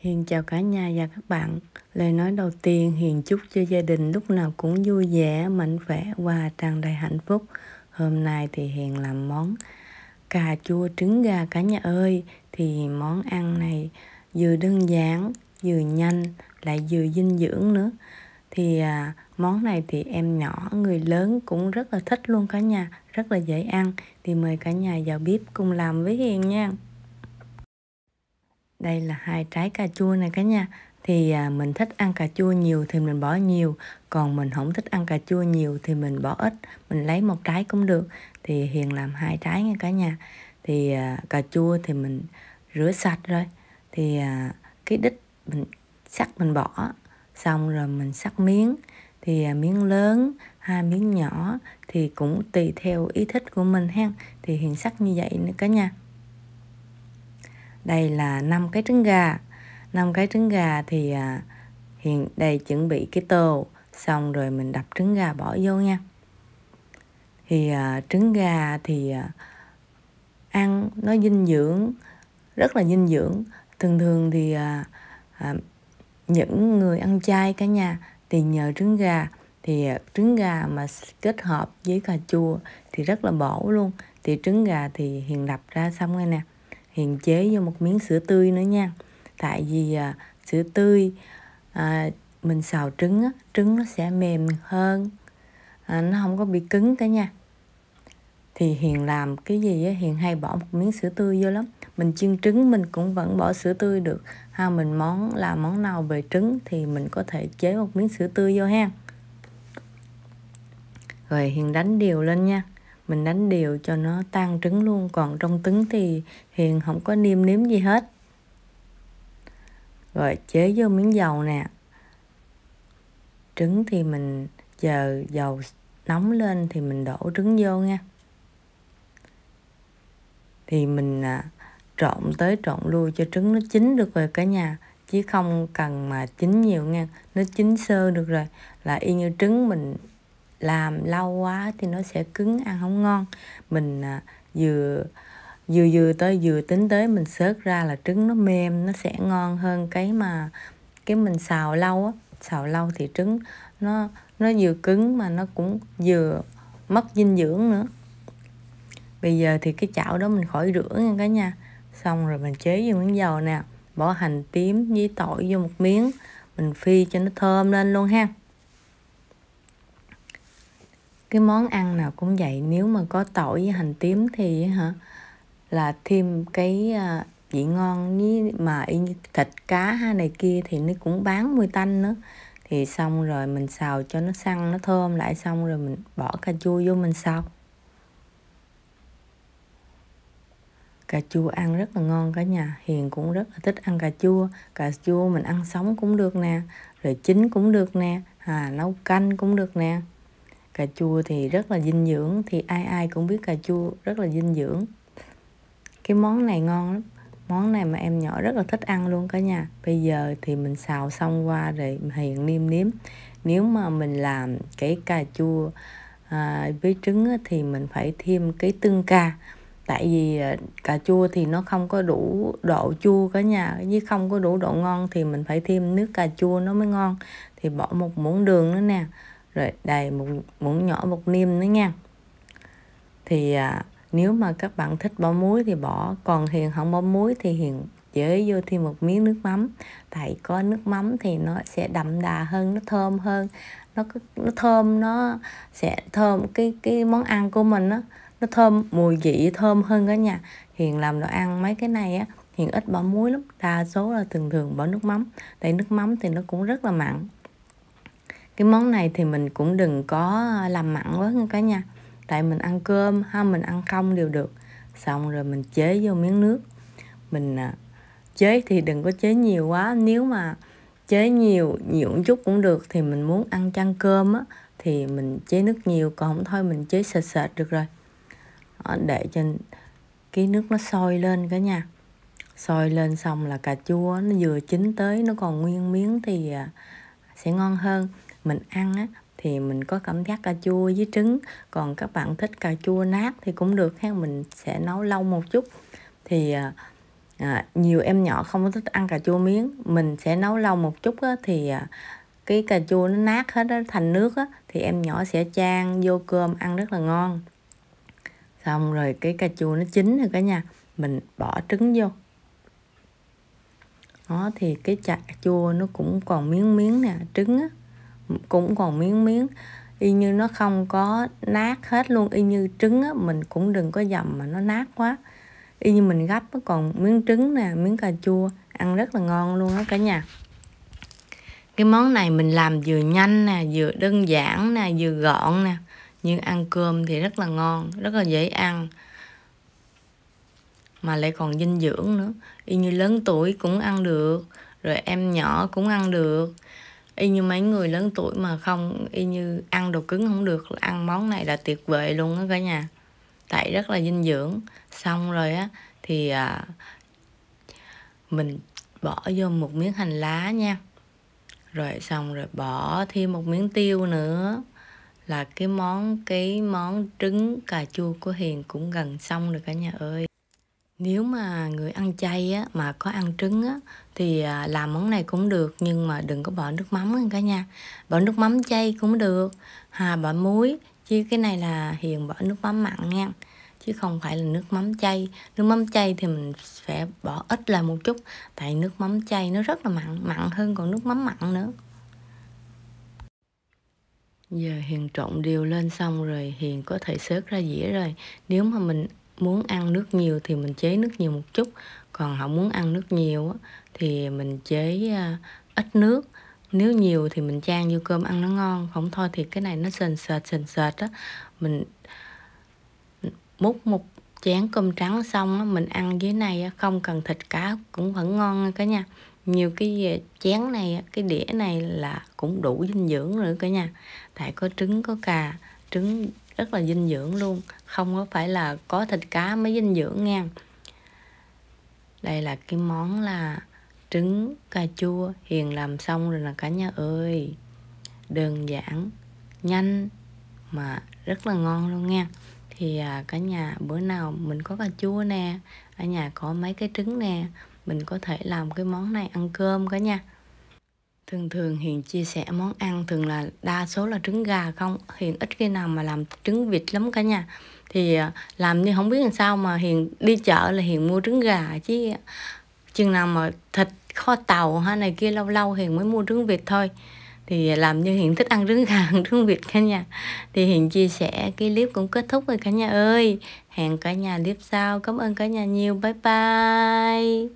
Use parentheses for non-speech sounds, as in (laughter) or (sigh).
Hiền chào cả nhà và các bạn. Lời nói đầu tiên Hiền chúc cho gia đình lúc nào cũng vui vẻ, mạnh khỏe và tràn đầy hạnh phúc. Hôm nay thì Hiền làm món cà chua trứng gà cả nhà ơi. Thì món ăn này vừa đơn giản, vừa nhanh, lại vừa dinh dưỡng nữa. Thì à, món này thì em nhỏ, người lớn cũng rất là thích luôn cả nhà, rất là dễ ăn. Thì mời cả nhà vào bếp cùng làm với Hiền nha đây là hai trái cà chua này cả nhà thì à, mình thích ăn cà chua nhiều thì mình bỏ nhiều còn mình không thích ăn cà chua nhiều thì mình bỏ ít mình lấy một trái cũng được thì hiền làm hai trái nha cả nhà thì à, cà chua thì mình rửa sạch rồi thì à, cái đít mình sắc mình bỏ xong rồi mình sắc miếng thì miếng lớn hai miếng nhỏ thì cũng tùy theo ý thích của mình ha thì hiền sắc như vậy nữa cả nhà đây là 5 cái trứng gà 5 cái trứng gà thì à, hiện đây chuẩn bị cái tô xong rồi mình đập trứng gà bỏ vô nha thì à, trứng gà thì à, ăn nó dinh dưỡng rất là dinh dưỡng thường thường thì à, à, những người ăn chay cả nhà thì nhờ trứng gà thì à, trứng gà mà kết hợp với cà chua thì rất là bổ luôn thì trứng gà thì hiền đập ra xong rồi nè hiền chế vô một miếng sữa tươi nữa nha tại vì à, sữa tươi à, mình xào trứng á, trứng nó sẽ mềm hơn à, nó không có bị cứng cả nha thì hiền làm cái gì á, hiền hay bỏ một miếng sữa tươi vô lắm mình chiên trứng mình cũng vẫn bỏ sữa tươi được ha mình món làm món nào về trứng thì mình có thể chế một miếng sữa tươi vô ha rồi hiền đánh đều lên nha mình đánh đều cho nó tan trứng luôn còn trong trứng thì hiền không có niêm nếm gì hết rồi chế vô miếng dầu nè trứng thì mình chờ dầu nóng lên thì mình đổ trứng vô nha thì mình à, trộn tới trộn lui cho trứng nó chín được rồi cả nhà chứ không cần mà chín nhiều nha nó chín sơ được rồi là y như trứng mình làm lâu quá thì nó sẽ cứng ăn không ngon mình à, vừa vừa vừa tới vừa tính tới mình xớt ra là trứng nó mềm nó sẽ ngon hơn cái mà cái mình xào lâu á xào lâu thì trứng nó nó vừa cứng mà nó cũng vừa mất dinh dưỡng nữa bây giờ thì cái chảo đó mình khỏi rửa nha cả nhà xong rồi mình chế vô miếng dầu nè bỏ hành tím với tỏi vô một miếng mình phi cho nó thơm lên luôn ha cái món ăn nào cũng vậy nếu mà có tỏi với hành tím thì hả là thêm cái à, vị ngon với mà thịt cá ha này kia thì nó cũng bán mùi tanh nữa thì xong rồi mình xào cho nó săn nó thơm lại xong rồi mình bỏ cà chua vô mình xào cà chua ăn rất là ngon cả nhà hiền cũng rất là thích ăn cà chua cà chua mình ăn sống cũng được nè rồi chín cũng được nè à nấu canh cũng được nè cà chua thì rất là dinh dưỡng thì ai ai cũng biết cà chua rất là dinh dưỡng cái món này ngon lắm món này mà em nhỏ rất là thích ăn luôn cả nhà bây giờ thì mình xào xong qua rồi hiện nêm nếm nếu mà mình làm cái cà chua à, với trứng thì mình phải thêm cái tương ca tại vì à, cà chua thì nó không có đủ độ chua cả nhà với không có đủ độ ngon thì mình phải thêm nước cà chua nó mới ngon thì bỏ một muỗng đường nữa nè rồi đầy một muỗng nhỏ bột niêm nữa nha thì à, nếu mà các bạn thích bỏ muối thì bỏ còn hiền không bỏ muối thì hiền chế vô thêm một miếng nước mắm tại có nước mắm thì nó sẽ đậm đà hơn nó thơm hơn nó nó thơm nó sẽ thơm cái cái món ăn của mình á nó thơm mùi vị thơm hơn cả nhà hiền làm đồ ăn mấy cái này á hiền ít bỏ muối lắm đa số là thường thường bỏ nước mắm tại nước mắm thì nó cũng rất là mặn cái món này thì mình cũng đừng có ờ, làm mặn quá nha cả nhà tại mình ăn cơm ha mình ăn không đều được xong rồi mình chế vô miếng nước mình à, chế thì đừng có chế nhiều quá nếu mà chế nhiều nhiều một chút cũng được thì mình muốn ăn chăn cơm á thì mình chế nước nhiều còn không thôi mình chế sệt sệt được rồi ờ, để cho cái nước nó sôi lên cả nhà sôi lên xong là cà chua nó vừa chín tới nó còn nguyên miếng thì à, sẽ ngon hơn mình ăn á, thì mình có cảm giác cà chua với trứng còn các bạn thích cà chua nát thì cũng được ha mình sẽ nấu lâu một chút thì à, à nhiều em nhỏ không có thích ăn cà chua miếng mình sẽ nấu lâu một chút á, thì à, cái cà chua nó nát hết nó thành nước á, thì em nhỏ sẽ chan vô cơm ăn rất là ngon xong rồi cái cà chua nó chín rồi cả nhà mình bỏ trứng vô đó thì cái chả chua nó cũng còn miếng miếng nè trứng á cũng còn miếng miếng y như nó không có nát hết luôn y như trứng á, mình cũng đừng có dầm mà nó nát quá y như mình gấp á, còn miếng trứng nè miếng cà chua ăn rất là ngon luôn đó cả nhà cái món này mình làm vừa nhanh nè vừa đơn giản nè vừa gọn nè nhưng ăn cơm thì rất là ngon rất là dễ ăn mà lại còn dinh dưỡng nữa y như lớn tuổi cũng ăn được rồi em nhỏ cũng ăn được y như mấy người lớn tuổi mà không y như ăn đồ cứng không được ăn món này là tuyệt vời luôn á cả nhà tại rất là dinh dưỡng xong rồi á thì à, mình bỏ vô một miếng hành lá nha rồi xong rồi bỏ thêm một miếng tiêu nữa là cái món cái món trứng cà chua của hiền cũng gần xong rồi cả nhà ơi nếu mà người ăn chay á, mà có ăn trứng á, thì à, làm món này cũng được nhưng mà đừng có bỏ nước mắm cả nha bỏ nước mắm chay cũng được hà bỏ muối chứ cái này là hiền bỏ nước mắm mặn nha chứ không phải là nước mắm chay nước mắm chay thì mình sẽ bỏ ít là một chút tại nước mắm chay nó rất là mặn mặn hơn còn nước mắm mặn nữa giờ hiền trộn đều lên xong rồi hiền có thể xớt ra dĩa rồi nếu mà mình muốn ăn nước nhiều thì mình chế nước nhiều một chút còn họ muốn ăn nước nhiều thì mình chế à, ít nước nếu nhiều thì mình chan vô cơm ăn nó ngon không thôi thì cái này nó sền sệt sền sệt á mình múc một chén cơm trắng xong á mình ăn với này không cần thịt cá cũng vẫn ngon cả nha nhiều cái à, chén này cái đĩa này là cũng đủ dinh dưỡng nữa cả nha tại có trứng có cà trứng rất là dinh dưỡng luôn không có phải là có thịt cá mới dinh dưỡng nha đây là cái món là trứng cà chua hiền làm xong rồi là cả nhà ơi đơn giản nhanh mà rất là ngon luôn nha thì à, cả nhà bữa nào mình có cà chua nè ở nhà có mấy cái trứng nè mình có thể làm cái món này ăn cơm cả nha. Thường thường Hiền chia sẻ món ăn thường là đa số là trứng gà không Hiền ít khi nào mà làm trứng vịt lắm cả nhà Thì à, làm như không biết làm sao mà Hiền đi chợ là Hiền mua trứng gà chứ Chừng nào mà thịt kho tàu hay này kia lâu lâu Hiền mới mua trứng vịt thôi thì làm như hiền thích ăn trứng gà (laughs) ăn trứng vịt cả nhà thì hiền chia sẻ cái clip cũng kết thúc rồi cả nhà ơi hẹn cả nhà clip sau cảm ơn cả nhà nhiều bye bye